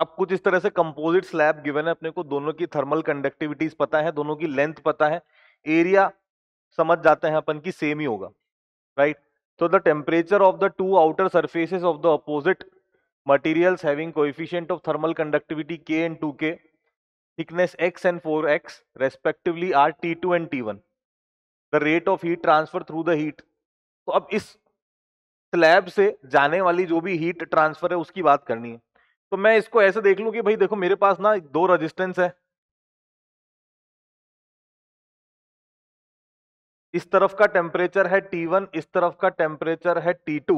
अब कुछ इस तरह से कंपोजिट स्लैब गिवन है अपने को दोनों की थर्मल कंडक्टिविटीज पता है दोनों की लेंथ पता है एरिया समझ जाते हैं अपन की सेम ही होगा राइट तो the temperature of the two outer surfaces of the opposite materials having coefficient of thermal conductivity K and two K X and four X respectively are T two and T one the rate of heat transfer through the heat तो अब इस slab से जाने वाली जो भी heat transfer है उसकी बात करनी है तो मैं इसको ऐसे देख लूँ कि भाई देखो मेरे पास ना दो रजिस्टेंस है इस तरफ का टेम्परेचर है T1 इस तरफ का टेम्परेचर है T2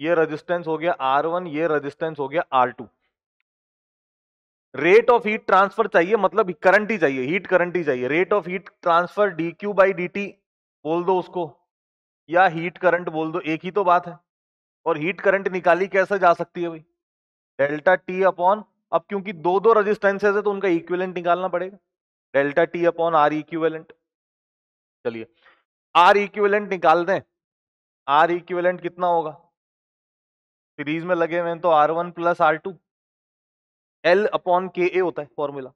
ये रेजिस्टेंस हो गया R1 ये रेजिस्टेंस हो गया R2 rate of heat transfer चाहिए मतलब करंट ही चाहिए हीट करंट ही चाहिए rate of heat transfer D Q by D T बोल दो उसको या हीट करंट बोल दो एक ही तो बात है और हीट करंट निकाली कैसे जा सकती है भाई डेल्टा टी अपॉन अब क्योंकि दो दो रजिस्टेंसेज है तो उनका इक्विवेलेंट निकालना पड़ेगा delta T upon R equivalent चलिए आर इक्विवेलेंट निकाल दें आर इक्विवेलेंट कितना होगा सीरीज में लगे हुए तो R one plus R two L upon K A होता है फॉर्मूला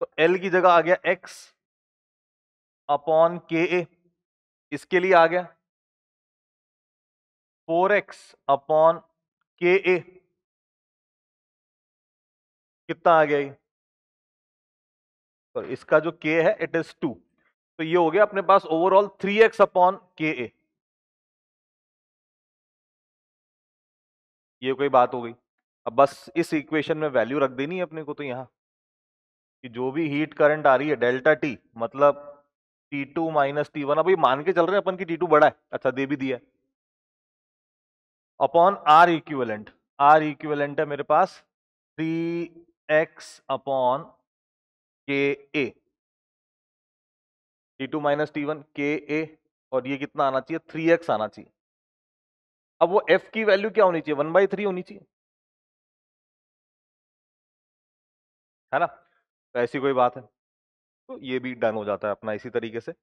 तो एल की जगह आ गया एक्स अपॉन के ए इसके लिए आ गया फोर एक्स अपॉन के ए कितना आ गया तो इसका जो के है इट इज टू तो ये हो गया अपने पास overall three X upon K A ये कोई बात हो गई अब बस इस इक्वेशन में वैल्यू रख देनी है अपने को तो यहाँ कि जो भी हीट करंट आ रही है डेल्टा टी मतलब T two minus T one अब ये मान के चल रहे हैं अपन की टी टू बड़ा है अच्छा दे भी दिया upon R equivalent R equivalent है मेरे पास three X upon K A T two minus T one K A और ये कितना आना चाहिए थ्री एक्स आना चाहिए अब वो एफ की वैल्यू क्या होनी चाहिए वन बाई थ्री होनी चाहिए है ना तो ऐसी कोई बात है तो ये भी डन हो जाता है अपना इसी तरीके से